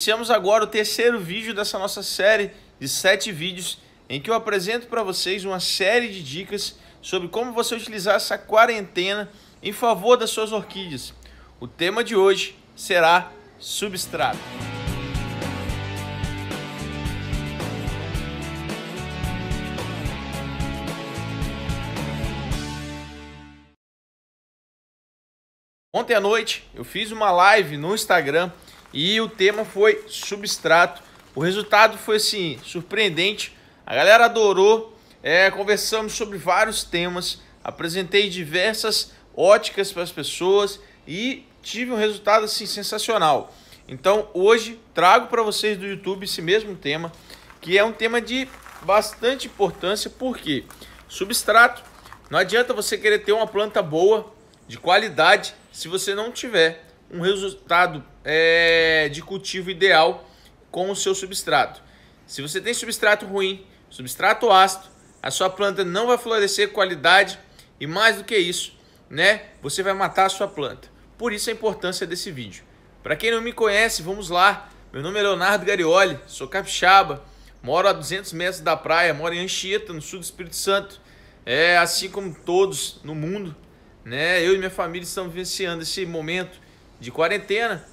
Iniciamos agora o terceiro vídeo dessa nossa série de sete vídeos em que eu apresento para vocês uma série de dicas sobre como você utilizar essa quarentena em favor das suas orquídeas. O tema de hoje será substrato. Ontem à noite eu fiz uma live no Instagram e o tema foi substrato. O resultado foi assim, surpreendente. A galera adorou. É, conversamos sobre vários temas, apresentei diversas óticas para as pessoas e tive um resultado assim sensacional. Então, hoje trago para vocês do YouTube esse mesmo tema, que é um tema de bastante importância, porque substrato não adianta você querer ter uma planta boa, de qualidade, se você não tiver um resultado é, de cultivo ideal com o seu substrato. Se você tem substrato ruim, substrato ácido, a sua planta não vai florescer qualidade e mais do que isso, né? Você vai matar a sua planta. Por isso a importância desse vídeo. Para quem não me conhece, vamos lá. Meu nome é Leonardo Garioli, sou capixaba, moro a 200 metros da praia, moro em Anchieta, no sul do Espírito Santo. É assim como todos no mundo, né? Eu e minha família estamos vivenciando esse momento de quarentena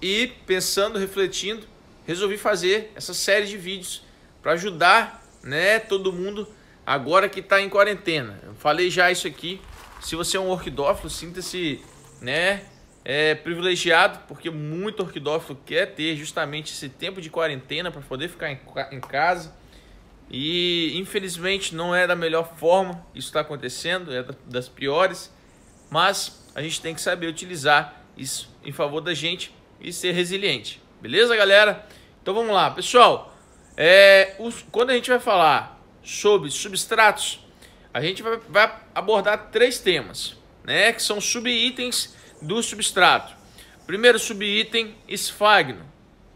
e pensando, refletindo, resolvi fazer essa série de vídeos para ajudar, né, todo mundo agora que está em quarentena. Eu falei já isso aqui. Se você é um orquidófilo, sinta-se, né, é, privilegiado, porque muito orquidófilo quer ter justamente esse tempo de quarentena para poder ficar em, em casa. E infelizmente não é da melhor forma isso está acontecendo, é das piores, mas a gente tem que saber utilizar isso em favor da gente e ser resiliente. Beleza, galera? Então vamos lá, pessoal. É, os, quando a gente vai falar sobre substratos, a gente vai, vai abordar três temas, né? Que são subitens do substrato. Primeiro subitem, esfagno,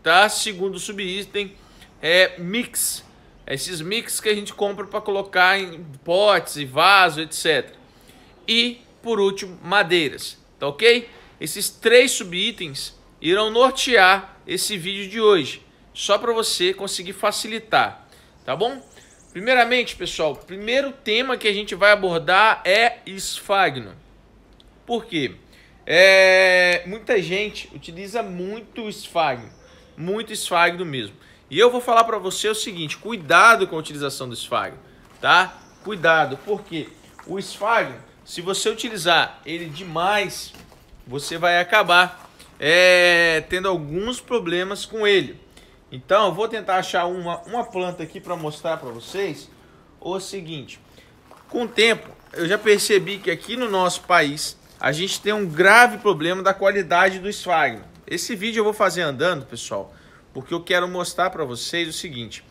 tá? Segundo subitem, é mix. É esses mix que a gente compra para colocar em potes e vaso, etc. E por último, madeiras, tá ok? Esses três subitens irão nortear esse vídeo de hoje, só para você conseguir facilitar, tá bom? Primeiramente, pessoal, o primeiro tema que a gente vai abordar é esfagno. Por quê? É, muita gente utiliza muito esfagno, muito esfagno mesmo. E eu vou falar para você o seguinte, cuidado com a utilização do esfagno, tá? Cuidado, porque o esfagno, se você utilizar ele demais, você vai acabar é, tendo alguns problemas com ele. Então, eu vou tentar achar uma, uma planta aqui para mostrar para vocês o seguinte. Com o tempo, eu já percebi que aqui no nosso país, a gente tem um grave problema da qualidade do esfagno. Esse vídeo eu vou fazer andando, pessoal, porque eu quero mostrar para vocês o seguinte,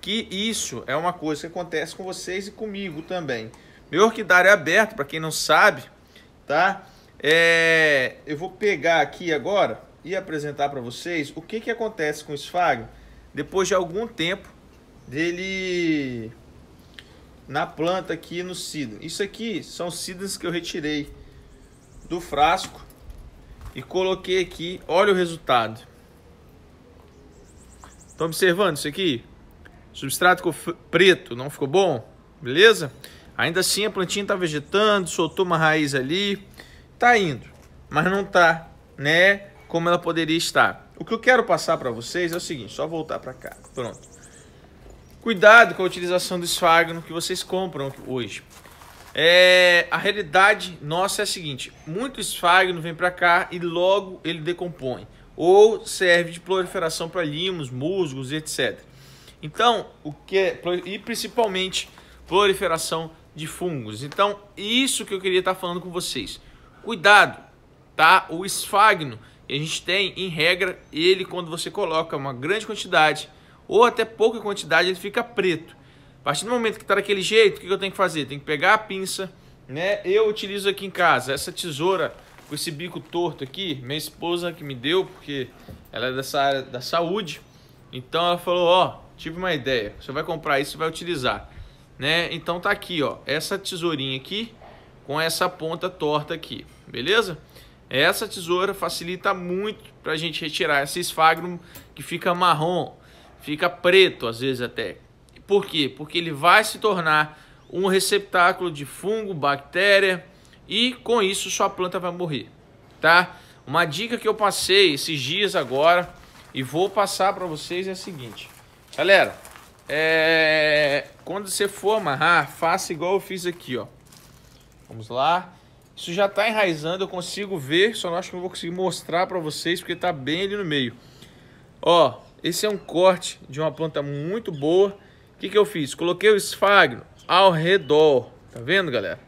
que isso é uma coisa que acontece com vocês e comigo também. Meu orquidário é aberto, para quem não sabe, tá? É, eu vou pegar aqui agora e apresentar para vocês o que, que acontece com o esfagno depois de algum tempo dele na planta aqui no cidro. Isso aqui são cidras que eu retirei do frasco e coloquei aqui. Olha o resultado. Estão observando isso aqui? Substrato ficou preto, não ficou bom? Beleza? Ainda assim a plantinha está vegetando, soltou uma raiz ali tá indo, mas não tá, né, como ela poderia estar. O que eu quero passar para vocês é o seguinte, só voltar para cá. Pronto. Cuidado com a utilização do esfagno que vocês compram hoje. É, a realidade nossa é a seguinte, muito esfagno vem para cá e logo ele decompõe ou serve de proliferação para limos, musgos, etc. Então, o que é, e principalmente proliferação de fungos. Então, isso que eu queria estar tá falando com vocês. Cuidado, tá? O esfagno, a gente tem, em regra, ele quando você coloca uma grande quantidade ou até pouca quantidade, ele fica preto. A partir do momento que está daquele jeito, o que eu tenho que fazer? Tem que pegar a pinça, né? Eu utilizo aqui em casa essa tesoura com esse bico torto aqui, minha esposa que me deu, porque ela é dessa área da saúde. Então ela falou, ó, oh, tive uma ideia, você vai comprar isso e vai utilizar, né? Então tá aqui, ó, essa tesourinha aqui, com essa ponta torta aqui, beleza? Essa tesoura facilita muito para a gente retirar esse esfagno que fica marrom, fica preto às vezes até. Por quê? Porque ele vai se tornar um receptáculo de fungo, bactéria e com isso sua planta vai morrer, tá? Uma dica que eu passei esses dias agora e vou passar para vocês é a seguinte. Galera, é... quando você for amarrar, faça igual eu fiz aqui, ó Vamos lá. Isso já está enraizando, eu consigo ver, só não acho que eu vou conseguir mostrar para vocês porque está bem ali no meio. Ó, esse é um corte de uma planta muito boa. O que, que eu fiz? Coloquei o esfagno ao redor. Tá vendo, galera?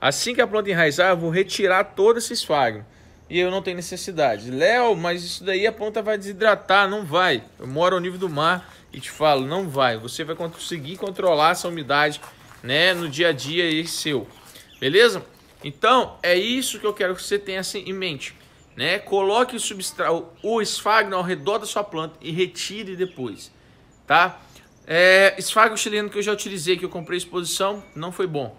Assim que a planta enraizar, eu vou retirar todo esse esfagno. E eu não tenho necessidade. Léo, mas isso daí a planta vai desidratar. Não vai. Eu moro ao nível do mar e te falo, não vai. Você vai conseguir controlar essa umidade né, no dia a dia aí seu. Beleza? Então, é isso que eu quero que você tenha assim em mente. Né? Coloque o substrato, o esfagno ao redor da sua planta e retire depois, tá? É, chileno que eu já utilizei, que eu comprei exposição, não foi bom,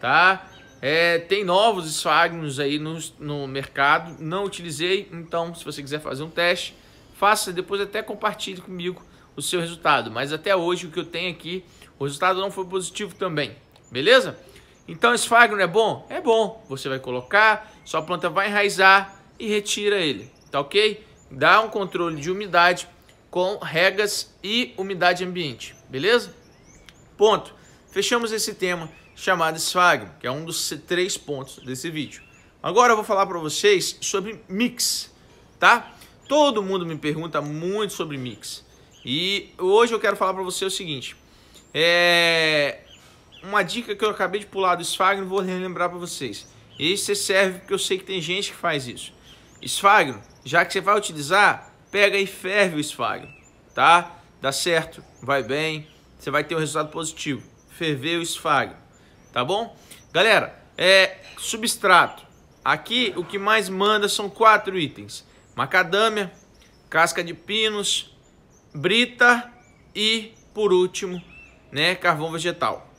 tá? É, tem novos esfagnos aí no, no mercado, não utilizei, então se você quiser fazer um teste, faça, depois até compartilhe comigo o seu resultado. Mas até hoje o que eu tenho aqui, o resultado não foi positivo também, beleza? Então esse é bom? É bom. Você vai colocar, sua planta vai enraizar e retira ele, tá ok? Dá um controle de umidade com regas e umidade ambiente, beleza? Ponto. Fechamos esse tema chamado esfagno, que é um dos três pontos desse vídeo. Agora eu vou falar para vocês sobre mix, tá? Todo mundo me pergunta muito sobre mix. E hoje eu quero falar para você o seguinte. É uma dica que eu acabei de pular do esfagno, vou relembrar para vocês. E isso serve porque eu sei que tem gente que faz isso. Esfagno, já que você vai utilizar, pega e ferve o esfagno, tá? Dá certo, vai bem, você vai ter um resultado positivo. Ferver o esfagno, tá bom? Galera, é substrato. Aqui o que mais manda são quatro itens: macadâmia, casca de pinos, brita e, por último, né, carvão vegetal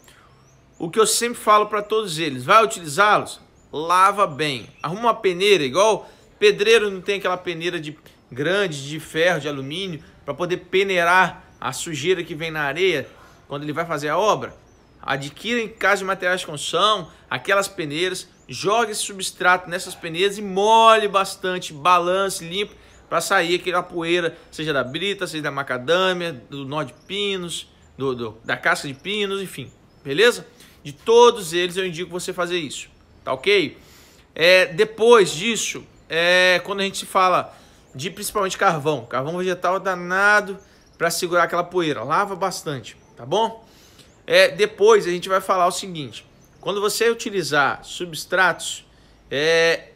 o que eu sempre falo para todos eles, vai utilizá-los? Lava bem. Arruma uma peneira, igual pedreiro não tem aquela peneira de grande, de ferro, de alumínio, para poder peneirar a sujeira que vem na areia quando ele vai fazer a obra. Adquira em casa de materiais de construção aquelas peneiras, jogue esse substrato nessas peneiras e molhe bastante, balance, limpe, para sair aquela poeira, seja da brita, seja da macadâmia, do nó de pinos, do, do da casca de pinos, enfim, beleza? De todos eles eu indico você fazer isso, tá ok? É, depois disso, é, quando a gente fala de principalmente carvão, carvão vegetal é danado para segurar aquela poeira, lava bastante, tá bom? É, depois a gente vai falar o seguinte, quando você utilizar substratos, é,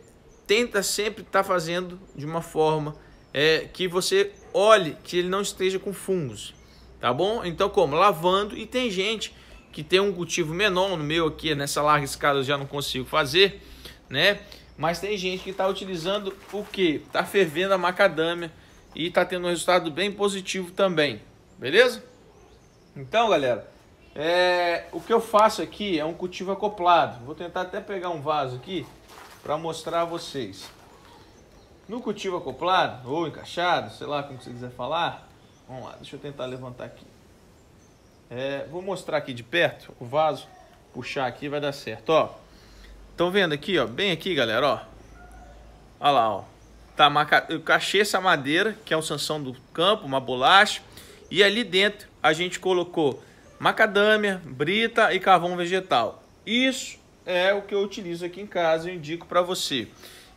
tenta sempre estar tá fazendo de uma forma é, que você olhe que ele não esteja com fungos, tá bom? Então como? Lavando e tem gente que tem um cultivo menor, no meu aqui nessa larga escada eu já não consigo fazer, né? Mas tem gente que está utilizando o que? Está fervendo a macadâmia e está tendo um resultado bem positivo também, beleza? Então, galera, é... o que eu faço aqui é um cultivo acoplado. Vou tentar até pegar um vaso aqui para mostrar a vocês. No cultivo acoplado ou encaixado, sei lá como você quiser falar. Vamos lá, deixa eu tentar levantar aqui. É, vou mostrar aqui de perto o vaso, puxar aqui vai dar certo, ó. Estão vendo aqui, ó, bem aqui, galera, ó. Olha lá, ó. Tá, maca... eu cachei essa madeira, que é um sanção do campo, uma bolacha. E ali dentro a gente colocou macadâmia, brita e carvão vegetal. Isso é o que eu utilizo aqui em casa e indico para você.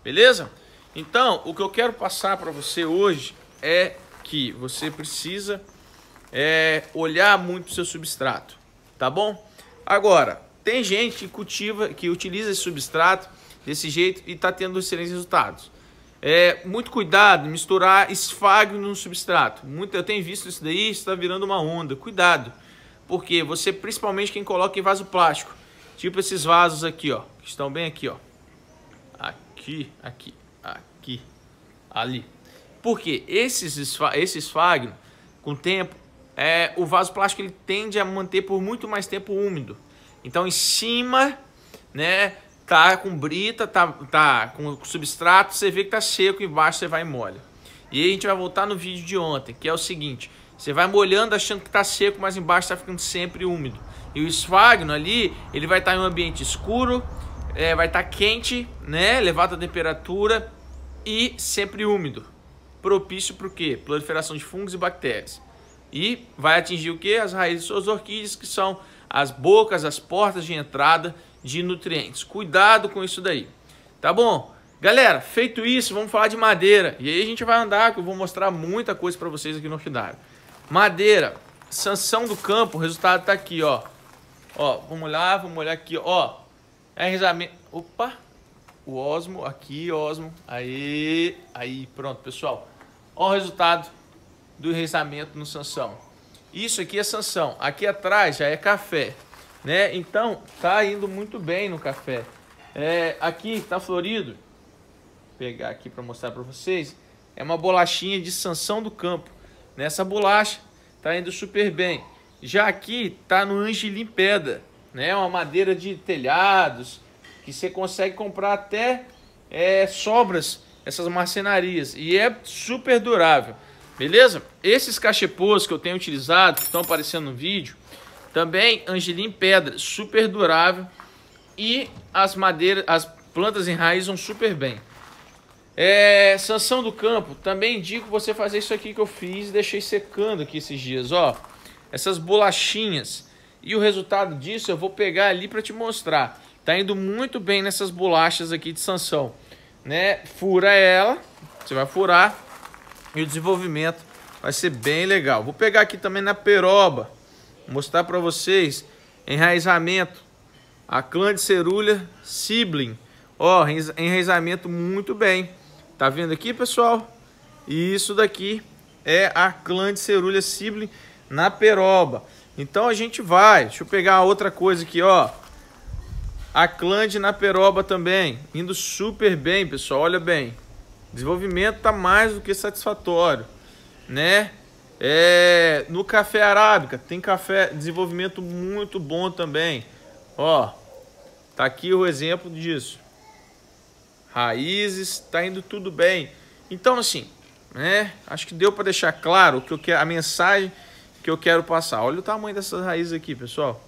Beleza? Então, o que eu quero passar para você hoje é que você precisa é, olhar muito o seu substrato, tá bom? Agora, tem gente que cultiva, que utiliza esse substrato desse jeito e está tendo excelentes resultados. É, muito cuidado, misturar esfagno no substrato. Muito, eu tenho visto isso daí, está virando uma onda. Cuidado, porque você, principalmente quem coloca em vaso plástico, tipo esses vasos aqui, ó, que estão bem aqui, ó. Aqui, aqui, aqui, ali. Porque esses, esfa, esfagno, com o tempo, é, o vaso plástico ele tende a manter por muito mais tempo úmido. Então em cima, né, tá com brita, tá, tá com substrato, você vê que tá seco, embaixo você vai e molha. E aí a gente vai voltar no vídeo de ontem, que é o seguinte, você vai molhando achando que tá seco, mas embaixo tá ficando sempre úmido. E o esfagno ali, ele vai estar tá em um ambiente escuro, é, vai estar tá quente, né, elevada a temperatura e sempre úmido. Propício para o quê? Proliferação de fungos e bactérias. E vai atingir o que? As raízes de suas orquídeas, que são as bocas, as portas de entrada de nutrientes. Cuidado com isso daí. Tá bom? Galera, feito isso, vamos falar de madeira. E aí a gente vai andar, que eu vou mostrar muita coisa para vocês aqui no orquidário. Madeira, sanção do campo, o resultado tá aqui, ó. Ó, vamos lá, vamos olhar aqui, ó. é risamento. opa, o Osmo aqui, Osmo. Aí, aí, pronto, pessoal. Ó o resultado do enraizamento no Sansão. Isso aqui é Sansão, aqui atrás já é café, né? Então tá indo muito bem no café. É, aqui tá florido, Vou pegar aqui para mostrar para vocês, é uma bolachinha de Sansão do campo. Nessa bolacha tá indo super bem. Já aqui tá no Angelim Pedra, né? É uma madeira de telhados que você consegue comprar até é, sobras essas marcenarias e é super durável. Beleza? Esses cachepôs que eu tenho utilizado, que estão aparecendo no vídeo, também angelim pedra, super durável e as madeiras, as plantas enraizam super bem. É, sanção do campo, também indico você fazer isso aqui que eu fiz, e deixei secando aqui esses dias, ó. Essas bolachinhas. E o resultado disso eu vou pegar ali para te mostrar. Tá indo muito bem nessas bolachas aqui de sanção, né? Fura ela, você vai furar e o desenvolvimento vai ser bem legal. Vou pegar aqui também na peroba, mostrar para vocês enraizamento. A clã de cerulha sibling. Ó, enraizamento muito bem. Tá vendo aqui, pessoal? E isso daqui é a clã de cerulha sibling na peroba. Então a gente vai. Deixa eu pegar outra coisa aqui, ó. A clã de na peroba também. Indo super bem, pessoal. Olha bem. Desenvolvimento está mais do que satisfatório, né? É, no café arábica tem café desenvolvimento muito bom também. Ó, tá aqui o exemplo disso. Raízes, tá indo tudo bem. Então assim, né? Acho que deu para deixar claro que eu quero a mensagem que eu quero passar. Olha o tamanho dessas raízes aqui, pessoal.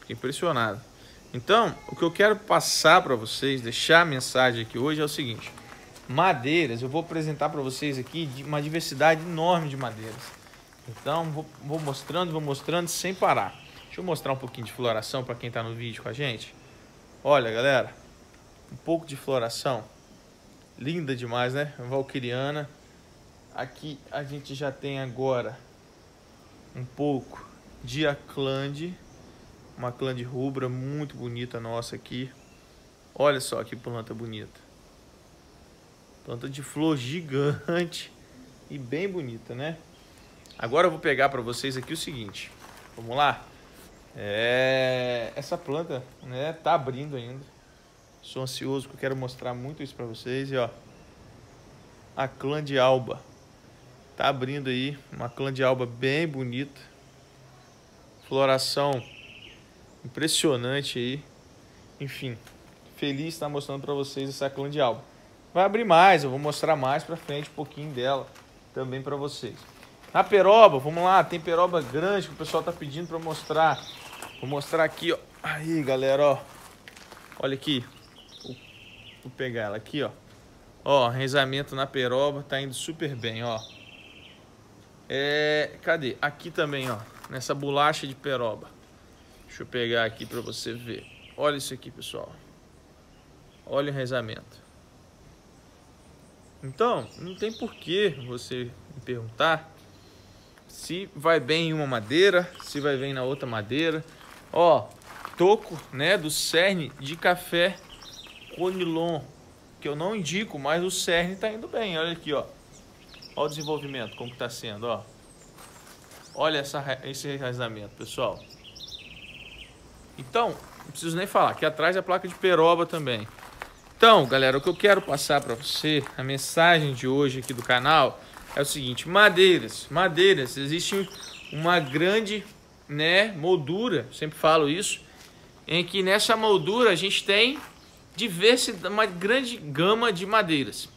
Fiquei impressionado. Então, o que eu quero passar para vocês, deixar a mensagem aqui hoje é o seguinte: madeiras, eu vou apresentar para vocês aqui uma diversidade enorme de madeiras. Então, vou, vou, mostrando, vou mostrando sem parar. Deixa eu mostrar um pouquinho de floração para quem está no vídeo com a gente. Olha, galera, um pouco de floração. Linda demais, né? Valquiriana. Aqui a gente já tem agora um pouco de aclande. Uma clã de rubra muito bonita nossa aqui. Olha só que planta bonita. Planta de flor gigante e bem bonita, né? Agora eu vou pegar para vocês aqui o seguinte. Vamos lá? É... Essa planta né, tá abrindo ainda. Sou ansioso que eu quero mostrar muito isso para vocês. E ó, a clã de alba. Tá abrindo aí, uma clã de alba bem bonita. Floração Impressionante aí. Enfim, feliz estar mostrando para vocês essa clã de álbum. Vai abrir mais, eu vou mostrar mais para frente um pouquinho dela também para vocês. Na peroba, vamos lá, tem peroba grande que o pessoal tá pedindo para mostrar. Vou mostrar aqui, ó. Aí, galera, ó. Olha aqui. Vou pegar ela aqui, ó. Ó, enraizamento na peroba, tá indo super bem, ó. É, cadê? Aqui também, ó, nessa bolacha de peroba. Deixa eu pegar aqui para você ver. Olha isso aqui, pessoal. Olha o enraizamento. Então, não tem porquê você me perguntar se vai bem em uma madeira, se vai bem na outra madeira. Ó, toco, né, do cerne de café Conilon, que eu não indico, mas o cerne tá indo bem. Olha aqui, ó. Olha o desenvolvimento, como que tá sendo, ó. Olha essa, esse enraizamento, pessoal. Então, não preciso nem falar. Aqui atrás é a placa de peroba também. Então, galera, o que eu quero passar para você, a mensagem de hoje aqui do canal, é o seguinte. Madeiras. Madeiras. Existe uma grande né, moldura, sempre falo isso, em que nessa moldura a gente tem diversidade, uma grande gama de madeiras.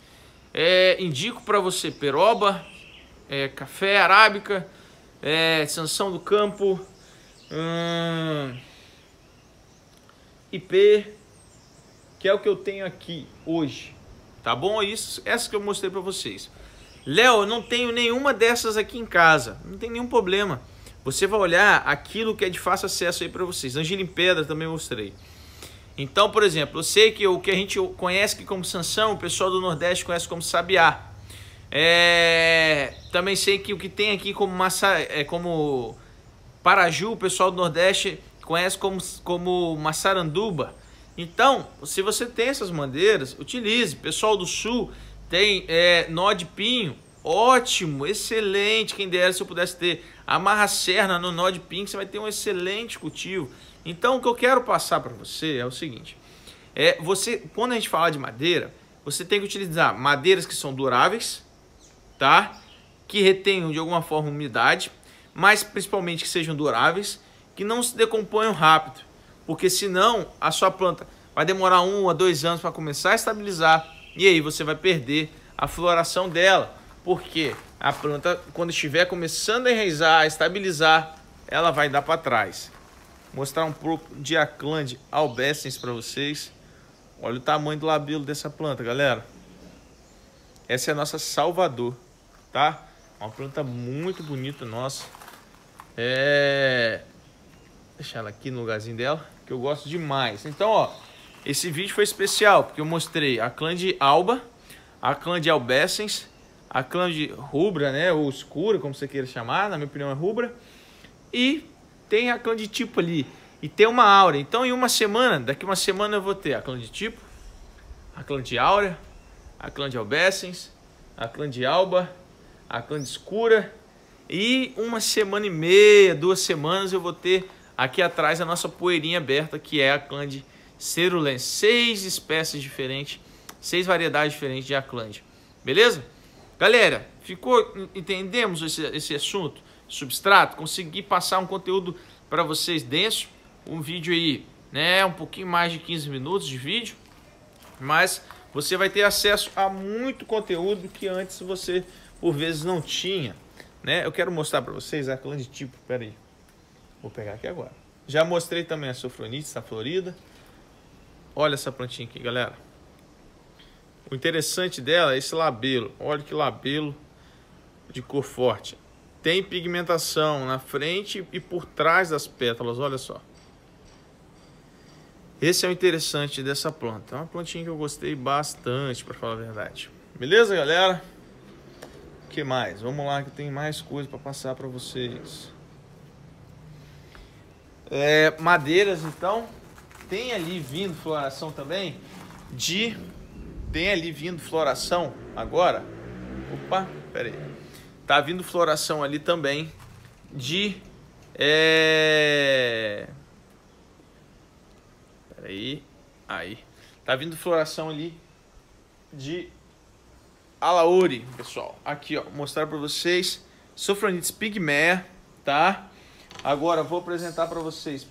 É, indico para você peroba, é, café arábica, é, sanção do campo, hum, IP, que é o que eu tenho aqui hoje. Tá bom? É isso, essa que eu mostrei para vocês. Léo, eu não tenho nenhuma dessas aqui em casa. Não tem nenhum problema. Você vai olhar aquilo que é de fácil acesso aí para vocês. Angela em Pedra também mostrei. Então, por exemplo, eu sei que o que a gente conhece como Sansão, o pessoal do Nordeste conhece como Sabiá. É... também sei que o que tem aqui como, massa, é, como Paraju, o pessoal do Nordeste conhece como, como saranduba. Então, se você tem essas madeiras, utilize. Pessoal do sul tem é, nó de pinho, ótimo, excelente. Quem dera se eu pudesse ter amarra serna no nó de pinho, você vai ter um excelente cultivo. Então, o que eu quero passar para você é o seguinte: é você, quando a gente falar de madeira, você tem que utilizar madeiras que são duráveis, tá? Que retenham de alguma forma umidade, mas principalmente que sejam duráveis que não se decomponham rápido, porque senão a sua planta vai demorar um a dois anos para começar a estabilizar e aí você vai perder a floração dela, porque a planta quando estiver começando a enraizar, a estabilizar, ela vai dar para trás. Vou mostrar um pouco de Aclande albescens para vocês. Olha o tamanho do labelo dessa planta, galera. Essa é a nossa Salvador, tá? Uma planta muito bonita nossa. É deixar ela aqui no lugarzinho dela, que eu gosto demais. Então, ó, esse vídeo foi especial, porque eu mostrei a clã de Alba, a clã de Albessens, a clã de Rubra, né, ou Escura, como você queira chamar, na minha opinião é Rubra, e tem a clã de tipo ali, e tem uma Áurea. Então, em uma semana, daqui uma semana eu vou ter a clã de tipo, a clã de Áurea, a clã de Albessens, a clã de Alba, a clã de Escura, e uma semana e meia, duas semanas eu vou ter Aqui atrás a nossa poeirinha aberta, que é a Clande Cerulense. Seis espécies diferentes, seis variedades diferentes de Aclande. Beleza? Galera, ficou entendemos esse, esse assunto? Substrato? Consegui passar um conteúdo para vocês denso. Um vídeo aí, né? Um pouquinho mais de 15 minutos de vídeo. Mas você vai ter acesso a muito conteúdo que antes você, por vezes, não tinha. Né? Eu quero mostrar para vocês a Aclande tipo, peraí. aí. Vou pegar aqui agora. Já mostrei também a sofronite, está florida. Olha essa plantinha aqui, galera. O interessante dela é esse labelo. Olha que labelo de cor forte. Tem pigmentação na frente e por trás das pétalas, olha só. Esse é o interessante dessa planta. É uma plantinha que eu gostei bastante, para falar a verdade. Beleza, galera? O que mais? Vamos lá que tem mais coisa para passar para vocês. É, madeiras, então, tem ali vindo floração também de. Tem ali vindo floração agora. Opa, pera aí. Tá vindo floração ali também de. É... Pera aí. Aí. Tá vindo floração ali de Alaori, pessoal. Aqui, ó. Mostrar para vocês. Sofronites pigmea, tá? Agora vou apresentar para vocês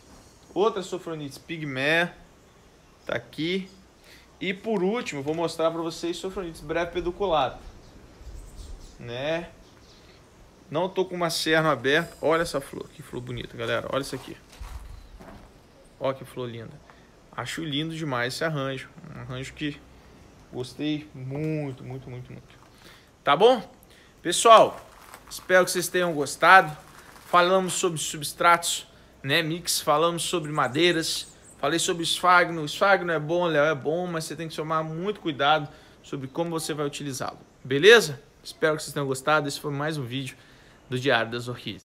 outra sofronite, pigmé, tá aqui. E por último, vou mostrar para vocês sofronite breve né? Não tô com uma cerna aberta. Olha essa flor, que flor bonita, galera. Olha isso aqui. Olha que flor linda. Acho lindo demais esse arranjo. Um arranjo que gostei muito, muito, muito, muito. Tá bom? Pessoal, espero que vocês tenham gostado falamos sobre substratos, né, mix, falamos sobre madeiras, falei sobre esfagno. Esfagno é bom, Léo, é bom, mas você tem que tomar muito cuidado sobre como você vai utilizá-lo. Beleza? Espero que vocês tenham gostado. Esse foi mais um vídeo do Diário das Orquídeas.